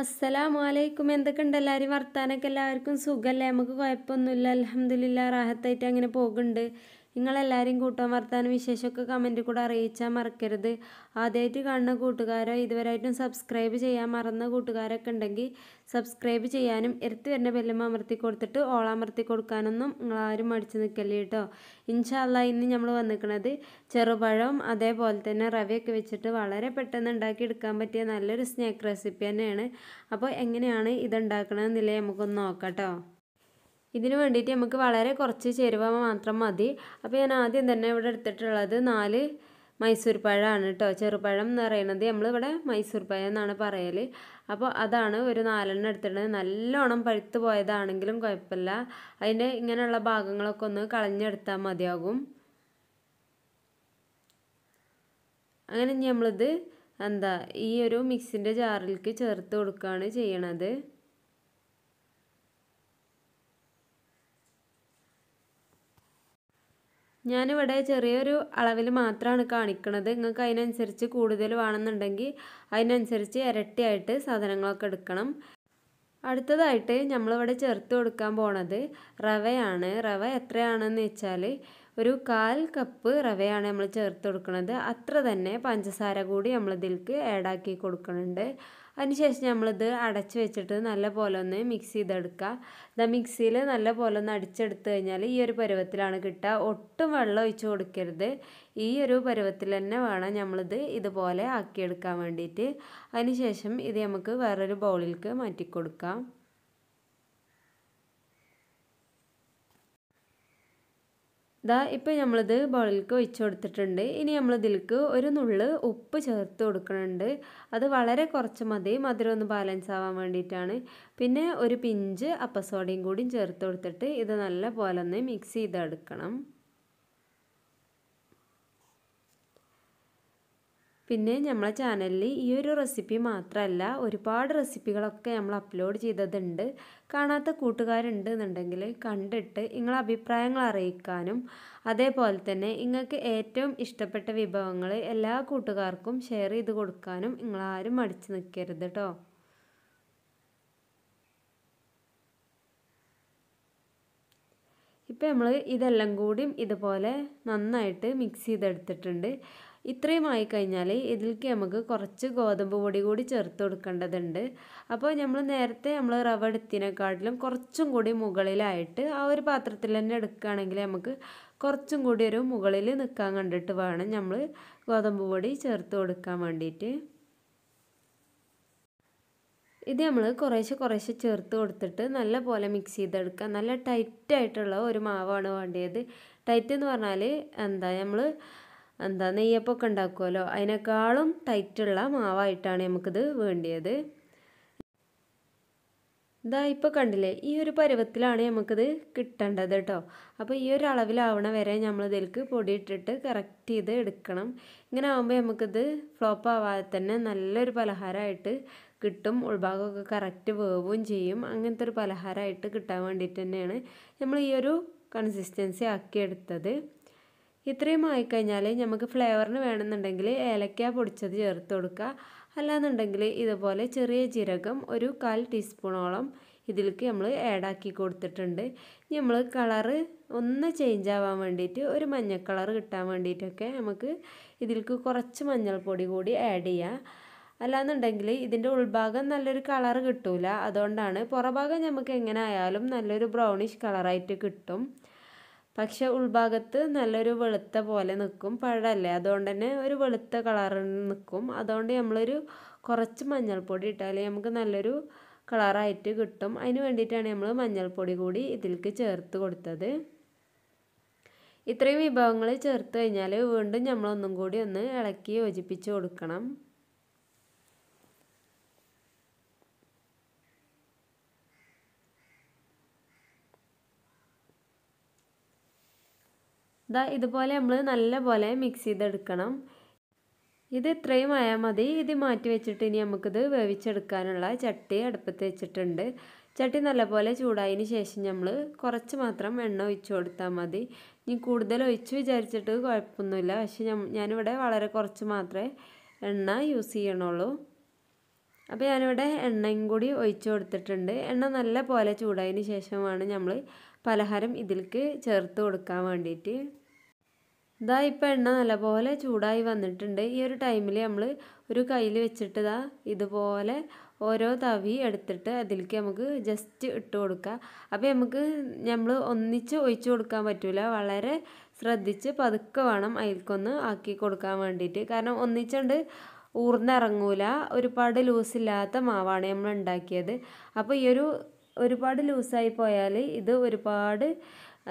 അസ്സലാമു അലൈക്കും എന്തൊക്കെയുണ്ട് എല്ലാവരും വർത്താനൊക്കെ എല്ലാവർക്കും സുഖമല്ലേ നമുക്ക് കുഴപ്പമൊന്നുമില്ല അലഹമില്ല റാഹത്തായിട്ട് അങ്ങനെ പോകുന്നുണ്ട് നിങ്ങളെല്ലാവരും കൂട്ടം വർത്താനം വിശേഷമൊക്കെ കമൻറ്റിൽ കൂടെ അറിയിച്ചാൽ മറക്കരുത് ആദ്യമായിട്ട് കാണുന്ന കൂട്ടുകാരോ ഇതുവരായിട്ടും സബ്സ്ക്രൈബ് ചെയ്യാൻ മറന്ന കൂട്ടുകാരൊക്കെ ഉണ്ടെങ്കിൽ സബ്സ്ക്രൈബ് ചെയ്യാനും എടുത്തു വരുന്ന ബെല്ലും അമർത്തി കൊടുത്തിട്ട് ഓളാമർത്തി കൊടുക്കാനൊന്നും നിങ്ങളാരും മടിച്ചു നിൽക്കല്ലേ കേട്ടോ ഇൻഷാല്ല ഇന്ന് നമ്മൾ വന്നിരിക്കുന്നത് ചെറുപഴവും അതേപോലെ തന്നെ റവയൊക്കെ വെച്ചിട്ട് വളരെ പെട്ടെന്ന് ഉണ്ടാക്കി എടുക്കാൻ പറ്റിയ നല്ലൊരു സ്നാക്ക് റെസിപ്പി തന്നെയാണ് അപ്പോൾ എങ്ങനെയാണ് ഇതുണ്ടാക്കണമെന്നില്ലേ നമുക്കൊന്ന് നോക്കാം കേട്ടോ ഇതിനു വേണ്ടിയിട്ട് നമുക്ക് വളരെ കുറച്ച് ചേരുവ മാത്രം മതി അപ്പോൾ ഞാൻ ആദ്യം തന്നെ ഇവിടെ എടുത്തിട്ടുള്ളത് നാല് മൈസൂർ പഴമാണ് കേട്ടോ ചെറുപഴം എന്ന് പറയുന്നത് നമ്മളിവിടെ മൈസൂർ പഴം എന്നാണ് പറയൽ അപ്പോൾ അതാണ് ഒരു നാലെണ്ണം എടുത്തിട്ട് നല്ലോണം പഴുത്ത് പോയതാണെങ്കിലും കുഴപ്പമില്ല അതിൻ്റെ ഇങ്ങനെയുള്ള ഭാഗങ്ങളൊക്കെ ഒന്ന് കളഞ്ഞെടുത്താൽ മതിയാകും അങ്ങനെ നമ്മളിത് എന്താ ഈ ഒരു മിക്സിൻ്റെ ജാറിലേക്ക് ചേർത്ത് കൊടുക്കുകയാണ് ചെയ്യണത് ഞാനിവിടെ ചെറിയൊരു അളവിൽ മാത്രമാണ് കാണിക്കുന്നത് നിങ്ങൾക്ക് അതിനനുസരിച്ച് കൂടുതൽ വേണമെന്നുണ്ടെങ്കിൽ അതിനനുസരിച്ച് ഇരട്ടിയായിട്ട് സാധനങ്ങളൊക്കെ എടുക്കണം അടുത്തതായിട്ട് നമ്മളിവിടെ ചേർത്ത് കൊടുക്കാൻ പോണത് റവയാണ് റവ എത്രയാണെന്ന് വെച്ചാൽ ഒരു കാൽ കപ്പ് റവയാണ് നമ്മൾ ചേർത്ത് കൊടുക്കുന്നത് അത്ര തന്നെ പഞ്ചസാര കൂടി നമ്മൾ ഇതിലേക്ക് ആഡാക്കി കൊടുക്കുന്നുണ്ട് അതിനുശേഷം നമ്മളിത് അടച്ച് വെച്ചിട്ട് നല്ല പോലെ ഒന്ന് മിക്സ് ചെയ്തെടുക്കുക ഇതാ മിക്സിയിൽ നല്ല പോലെ ഒന്ന് അടിച്ചെടുത്ത് കഴിഞ്ഞാൽ ഈ ഒരു പരുവത്തിലാണ് കിട്ടുക ഒട്ടും വെള്ളം ഒഴിച്ച് കൊടുക്കരുത് ഈ ഒരു പരുവത്തിൽ തന്നെ വേണം നമ്മളിത് ഇതുപോലെ ആക്കിയെടുക്കാൻ വേണ്ടിയിട്ട് അതിനുശേഷം ഇത് നമുക്ക് വേറൊരു ബൗളിലേക്ക് മാറ്റിക്കൊടുക്കാം ഇതാ ഇപ്പം നമ്മളിത് ബൗളിലേക്ക് ഒഴിച്ചു കൊടുത്തിട്ടുണ്ട് ഇനി നമ്മളിതിലേക്ക് ഒരു നുള്ള് ഉപ്പ് ചേർത്ത് കൊടുക്കുന്നുണ്ട് അത് വളരെ കുറച്ച് മതി മധുരം ഒന്ന് ബാലൻസ് ആവാൻ വേണ്ടിയിട്ടാണ് പിന്നെ ഒരു പിഞ്ച് അപ്പസോഡയും കൂടി ചേർത്ത് കൊടുത്തിട്ട് ഇത് നല്ല പോലെ ഒന്ന് മിക്സ് ചെയ്തെടുക്കണം പിന്നെ നമ്മളെ ചാനലിൽ ഈ ഒരു റെസിപ്പി മാത്രമല്ല ഒരുപാട് റെസിപ്പികളൊക്കെ നമ്മൾ അപ്ലോഡ് ചെയ്തതുണ്ട് കാണാത്ത കൂട്ടുകാരുണ്ട് എന്നുണ്ടെങ്കിൽ കണ്ടിട്ട് നിങ്ങളെ അഭിപ്രായങ്ങൾ അറിയിക്കാനും അതേപോലെ തന്നെ നിങ്ങൾക്ക് ഏറ്റവും ഇഷ്ടപ്പെട്ട വിഭവങ്ങൾ എല്ലാ കൂട്ടുകാർക്കും ഷെയർ ചെയ്ത് കൊടുക്കാനും നിങ്ങളാരും മടിച്ചു നിൽക്കരുത് കേട്ടോ ഇപ്പം നമ്മൾ ഇതെല്ലാം കൂടിയും ഇതുപോലെ നന്നായിട്ട് മിക്സ് ചെയ്തെടുത്തിട്ടുണ്ട് ഇത്രയുമായി കഴിഞ്ഞാൽ ഇതിലേക്ക് നമുക്ക് കുറച്ച് ഗോതമ്പ് പൊടി കൂടി ചേർത്ത് കൊടുക്കേണ്ടതുണ്ട് അപ്പോൾ നമ്മൾ നേരത്തെ നമ്മൾ റവ എടുത്തതിനെക്കാട്ടിലും കുറച്ചും കൂടി മുകളിലായിട്ട് ആ ഒരു പാത്രത്തിൽ തന്നെ എടുക്കുകയാണെങ്കിൽ നമുക്ക് കുറച്ചും കൂടി ഒരു മുകളിൽ നിൽക്കാൻ കണ്ടിട്ട് വേണം നമ്മൾ ഗോതമ്പ് പൊടി ചേർത്ത് കൊടുക്കാൻ വേണ്ടിയിട്ട് ഇത് നമ്മൾ കുറേശ്ശെ കുറേശ്ശെ ചേർത്ത് കൊടുത്തിട്ട് നല്ല പോലെ മിക്സ് ചെയ്തെടുക്കുക നല്ല ടൈറ്റായിട്ടുള്ള ഒരു മാവാണ് വേണ്ടത് ടൈറ്റ് എന്ന് പറഞ്ഞാൽ എന്താ നമ്മൾ എന്താ നെയ്യപ്പൊക്കെ ഉണ്ടാക്കുമല്ലോ അതിനേക്കാളും ടൈറ്റുള്ള മാവായിട്ടാണ് നമുക്കിത് വേണ്ടിയത് ഇതാ ഇപ്പോൾ കണ്ടില്ലേ ഈ ഒരു പരുവത്തിലാണ് നമുക്കിത് കിട്ടേണ്ടത് കേട്ടോ അപ്പോൾ ഈ ഒരു അളവിലാവണ വരെ നമ്മൾ ഇതിലേക്ക് പൊടിയിട്ടിട്ട് കറക്റ്റ് ചെയ്ത് എടുക്കണം ഇങ്ങനെ ആകുമ്പോൾ നമുക്കിത് ഫ്ലോപ്പ് ആവാതെ തന്നെ നല്ലൊരു പലഹാരമായിട്ട് കിട്ടും ഉൾഭാഗമൊക്കെ കറക്റ്റ് വേവും ചെയ്യും അങ്ങനത്തെ ഒരു പലഹാരമായിട്ട് കിട്ടാൻ വേണ്ടിയിട്ട് തന്നെയാണ് നമ്മൾ ഈ ഒരു കൺസിസ്റ്റൻസി ആക്കിയെടുത്തത് ഇത്രയും ആയിക്കഴിഞ്ഞാൽ നമുക്ക് ഫ്ലേവറിന് വേണമെന്നുണ്ടെങ്കിൽ ഏലക്ക പൊടിച്ചത് ചേർത്ത് കൊടുക്കുക അല്ലാന്നുണ്ടെങ്കിൽ ഇതുപോലെ ചെറിയ ജീരകം ഒരു കാൽ ടീസ്പൂണോളം ഇതിലേക്ക് നമ്മൾ ആഡാക്കി കൊടുത്തിട്ടുണ്ട് ഇനി നമ്മൾ കളറ് ഒന്ന് ചേഞ്ച് ആവാൻ വേണ്ടിയിട്ട് ഒരു മഞ്ഞ കളർ കിട്ടാൻ വേണ്ടിയിട്ടൊക്കെ നമുക്ക് ഇതിലേക്ക് കുറച്ച് മഞ്ഞൾപ്പൊടി കൂടി ആഡ് ചെയ്യാം അല്ലാന്നുണ്ടെങ്കിൽ ഇതിൻ്റെ ഉൾഭാഗം നല്ലൊരു കളർ കിട്ടൂല അതുകൊണ്ടാണ് പുറഭാഗം നമുക്ക് എങ്ങനെ ആയാലും നല്ലൊരു ബ്രൗണിഷ് കളറായിട്ട് കിട്ടും പക്ഷെ ഉൾഭാഗത്ത് നല്ലൊരു വെളുത്ത പോലെ നിൽക്കും പഴല്ലേ അതുകൊണ്ട് തന്നെ ഒരു വെളുത്ത കളറിൽ നിൽക്കും അതുകൊണ്ട് നമ്മളൊരു കുറച്ച് മഞ്ഞൾപ്പൊടി ഇട്ടാൽ നമുക്ക് നല്ലൊരു കളറായിട്ട് കിട്ടും അതിന് വേണ്ടിയിട്ടാണ് നമ്മൾ മഞ്ഞൾപ്പൊടി കൂടി ഇതിലേക്ക് ചേർത്ത് കൊടുത്തത് ഇത്രയും വിഭവങ്ങൾ ചേർത്ത് കഴിഞ്ഞാൽ വീണ്ടും നമ്മളൊന്നും കൂടി ഒന്ന് ഇളക്കി യോജിപ്പിച്ച് കൊടുക്കണം ഇതാ ഇതുപോലെ നമ്മൾ നല്ലപോലെ മിക്സ് ചെയ്തെടുക്കണം ഇത് ഇത്രയും ആയാൽ മതി ഇത് മാറ്റി വെച്ചിട്ട് ഇനി നമുക്കിത് വേവിച്ചെടുക്കാനുള്ള ചട്ടി അടുപ്പത്ത് വെച്ചിട്ടുണ്ട് ചട്ടി നല്ലപോലെ ചൂടായതിന് ശേഷം നമ്മൾ കുറച്ച് മാത്രം എണ്ണ ഒഴിച്ചു കൊടുത്താൽ മതി ഇനി കൂടുതൽ ഒഴിച്ച് വിചാരിച്ചിട്ട് കുഴപ്പമൊന്നുമില്ല പക്ഷെ ഞാനിവിടെ വളരെ കുറച്ച് മാത്രമേ എണ്ണ യൂസ് ചെയ്യണുള്ളൂ അപ്പോൾ ഞാനിവിടെ എണ്ണയും കൂടി ഒഴിച്ചു കൊടുത്തിട്ടുണ്ട് എണ്ണ നല്ല പോലെ ചൂടായതിന് ശേഷമാണ് നമ്മൾ പലഹാരം ഇതിലേക്ക് ചേർത്ത് കൊടുക്കാൻ വേണ്ടിയിട്ട് ഇതാ ഇപ്പം എണ്ണ നല്ലപോലെ ചൂടായി വന്നിട്ടുണ്ട് ഈ ഒരു ടൈമിൽ നമ്മൾ ഒരു കയ്യിൽ വെച്ചിട്ട് ഇതാ ഇതുപോലെ ഓരോ തവി എടുത്തിട്ട് അതിലേക്ക് നമുക്ക് ജസ്റ്റ് ഇട്ട് കൊടുക്കുക അപ്പോൾ നമുക്ക് നമ്മൾ ഒന്നിച്ച് ഒഴിച്ചു കൊടുക്കാൻ പറ്റില്ല വളരെ ശ്രദ്ധിച്ച് പതുക്കെ വേണം അതിൽക്കൊന്ന് ആക്കി കൊടുക്കാൻ വേണ്ടിയിട്ട് കാരണം ഒന്നിച്ചുകൊണ്ട് ഊർന്നിറങ്ങൂല ഒരുപാട് ലൂസില്ലാത്ത മാവാണ് നമ്മൾ ഉണ്ടാക്കിയത് അപ്പോൾ ഈ ഒരു ഒരുപാട് ലൂസായി പോയാൽ ഇത് ഒരുപാട്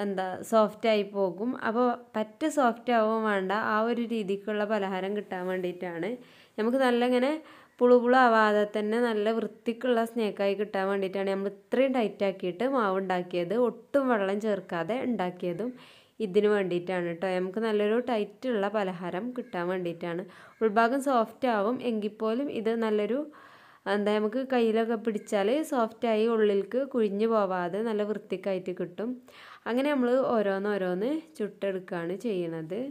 എന്താ സോഫ്റ്റായി പോകും അപ്പോൾ പറ്റ സോഫ്റ്റ് ആവുകയും വേണ്ട ആ ഒരു രീതിക്കുള്ള പലഹാരം കിട്ടാൻ വേണ്ടിയിട്ടാണ് നമുക്ക് നല്ല ഇങ്ങനെ പുളുപുളാവാതെ തന്നെ നല്ല വൃത്തിക്കുള്ള സ്നേക്കായി കിട്ടാൻ വേണ്ടിയിട്ടാണ് നമ്മൾ ഇത്രയും ടൈറ്റാക്കിയിട്ട് മാവ് ഉണ്ടാക്കിയത് ഒട്ടും വെള്ളം ചേർക്കാതെ ഉണ്ടാക്കിയതും ഇതിന് വേണ്ടിയിട്ടാണ് കേട്ടോ നമുക്ക് നല്ലൊരു ടൈറ്റുള്ള പലഹാരം കിട്ടാൻ വേണ്ടിയിട്ടാണ് ഉൾഭാഗം സോഫ്റ്റ് ആവും എങ്കിൽ പോലും ഇത് നല്ലൊരു എന്താ നമുക്ക് കയ്യിലൊക്കെ പിടിച്ചാൽ സോഫ്റ്റായി ഉള്ളിലേക്ക് കുഴിഞ്ഞു പോവാതെ നല്ല വൃത്തിക്കായിട്ട് കിട്ടും അങ്ങനെ നമ്മൾ ഓരോന്നോരോന്ന് ചുട്ടെടുക്കുകയാണ് ചെയ്യണത്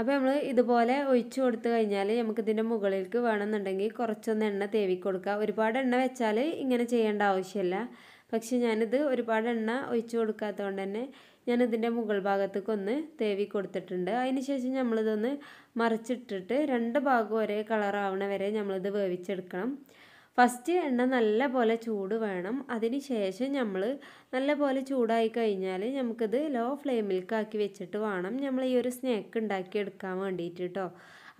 അപ്പോൾ നമ്മൾ ഇതുപോലെ ഒഴിച്ച് കൊടുത്തു കഴിഞ്ഞാൽ നമുക്കിതിൻ്റെ മുകളിലേക്ക് വേണമെന്നുണ്ടെങ്കിൽ കുറച്ചൊന്ന് എണ്ണ തേവി കൊടുക്കുക ഒരുപാട് എണ്ണ വെച്ചാൽ ഇങ്ങനെ ചെയ്യേണ്ട ആവശ്യമില്ല പക്ഷെ ഞാനിത് ഒരുപാട് എണ്ണ ഒഴിച്ച് കൊടുക്കാത്തത് കൊണ്ട് തന്നെ ഞാനിതിൻ്റെ മുകൾ ഭാഗത്തേക്ക് ഒന്ന് തേവി കൊടുത്തിട്ടുണ്ട് അതിനുശേഷം നമ്മളിതൊന്ന് മറിച്ചിട്ടിട്ട് രണ്ട് ഭാഗം ഒരേ കളറാവണ വരെ നമ്മളിത് വേവിച്ചെടുക്കണം ഫസ്റ്റ് എണ്ണ നല്ല പോലെ ചൂട് വേണം അതിന് ശേഷം നമ്മൾ നല്ല പോലെ ചൂടായി കഴിഞ്ഞാൽ നമുക്കിത് ലോ ഫ്ലെയിമിൽക്കാക്കി വെച്ചിട്ട് വേണം നമ്മൾ ഈ ഒരു സ്നാക്ക് എടുക്കാൻ വേണ്ടിയിട്ട് കേട്ടോ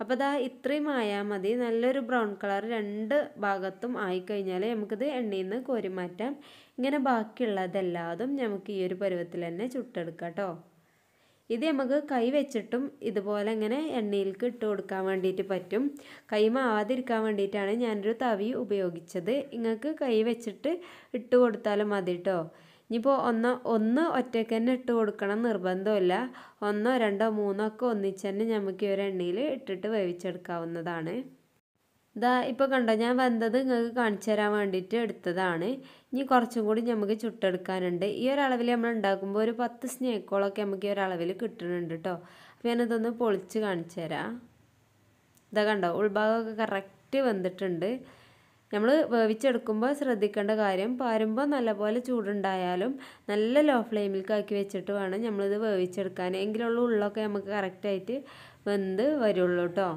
അപ്പോൾ അതാ ഇത്രയും ആയാൽ മതി നല്ലൊരു ബ്രൗൺ കളർ രണ്ട് ഭാഗത്തും ആയിക്കഴിഞ്ഞാൽ നമുക്കിത് എണ്ണയിൽ നിന്ന് കോരി മാറ്റാം ഇങ്ങനെ ബാക്കിയുള്ളതെല്ലാതും നമുക്ക് ഈ ഒരു പരുവത്തിൽ തന്നെ ചുട്ടെടുക്കാം കേട്ടോ ഇത് നമുക്ക് കൈ വെച്ചിട്ടും ഇതുപോലെ ഇങ്ങനെ എണ്ണയിലേക്ക് ഇട്ട് കൊടുക്കാൻ വേണ്ടിയിട്ട് പറ്റും കൈ മാവാതിരിക്കാൻ വേണ്ടിയിട്ടാണ് ഞാനൊരു തവി ഉപയോഗിച്ചത് നിങ്ങൾക്ക് കൈ വെച്ചിട്ട് ഇട്ട് കൊടുത്താലും മതി കേട്ടോ ഇനിയിപ്പോൾ ഒന്ന് ഒന്ന് ഒറ്റയ്ക്ക് തന്നെ ഇട്ട് കൊടുക്കണം നിർബന്ധമില്ല ഒന്നോ രണ്ടോ മൂന്നോ ഒക്കെ ഒന്നിച്ച് തന്നെ നമുക്ക് ഈ ഒരു എണ്ണയിൽ ഇട്ടിട്ട് വേവിച്ചെടുക്കാവുന്നതാണ് ഇതാ ഇപ്പോൾ കണ്ടോ ഞാൻ വന്നത് നിങ്ങൾക്ക് കാണിച്ചു തരാൻ വേണ്ടിയിട്ട് എടുത്തതാണ് ഇനി കുറച്ചും കൂടി നമുക്ക് ചുട്ടെടുക്കാനുണ്ട് ഈ ഒരളവിൽ നമ്മൾ ഉണ്ടാക്കുമ്പോൾ ഒരു പത്ത് സ്നേക്കോളൊക്കെ നമുക്ക് ഈ ഒരളവിൽ കിട്ടുന്നുണ്ട് കേട്ടോ അപ്പോൾ ഞാനിതൊന്ന് പൊളിച്ച് കാണിച്ചു തരാം ഇതാ കണ്ടോ ഉൾഭാഗമൊക്കെ കറക്റ്റ് വന്നിട്ടുണ്ട് നമ്മൾ വേവിച്ചെടുക്കുമ്പോൾ ശ്രദ്ധിക്കേണ്ട കാര്യം പാരുമ്പോൾ നല്ലപോലെ ചൂടുണ്ടായാലും നല്ല ലോ ഫ്ലെയിമിൽ കാക്കി വെച്ചിട്ട് വേണം നമ്മളിത് വേവിച്ചെടുക്കാൻ എങ്കിലുള്ള ഉള്ളൊക്കെ നമുക്ക് കറക്റ്റായിട്ട് വെന്ത് വരുള്ളൂ കേട്ടോ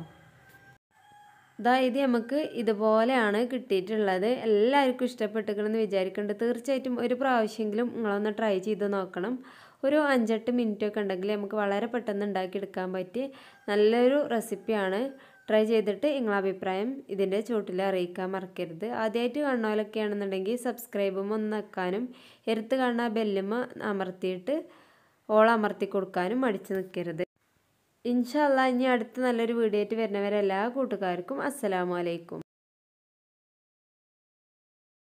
ഇതാ ഇത് നമുക്ക് ഇതുപോലെയാണ് കിട്ടിയിട്ടുള്ളത് എല്ലാവർക്കും ഇഷ്ടപ്പെട്ടിരിക്കണമെന്ന് വിചാരിക്കേണ്ടത് തീർച്ചയായിട്ടും ഒരു പ്രാവശ്യമെങ്കിലും നിങ്ങളൊന്ന് ട്രൈ ചെയ്ത് നോക്കണം ഒരു അഞ്ചെട്ട് മിനിറ്റ് ഒക്കെ ഉണ്ടെങ്കിൽ നമുക്ക് വളരെ പെട്ടെന്ന് ഉണ്ടാക്കിയെടുക്കാൻ പറ്റി നല്ലൊരു റെസിപ്പിയാണ് ട്രൈ ചെയ്തിട്ട് നിങ്ങളെ അഭിപ്രായം ഇതിൻ്റെ ചൂട്ടിൽ അറിയിക്കാൻ മറക്കരുത് ആദ്യമായിട്ട് കണ്ണോലൊക്കെ ആണെന്നുണ്ടെങ്കിൽ സബ്സ്ക്രൈബും ഒന്ന് വെക്കാനും എടുത്ത് കാണുന്ന ബെല്ലുമ അമർത്തിയിട്ട് ഓൾ അമർത്തി കൊടുക്കാനും മടിച്ച് നിൽക്കരുത് ഇൻഷാല്ല ഇനി അടുത്ത നല്ലൊരു വീഡിയോ ആയിട്ട് വരുന്നവരെല്ലാ കൂട്ടുകാർക്കും അസ്സലാമലൈക്കും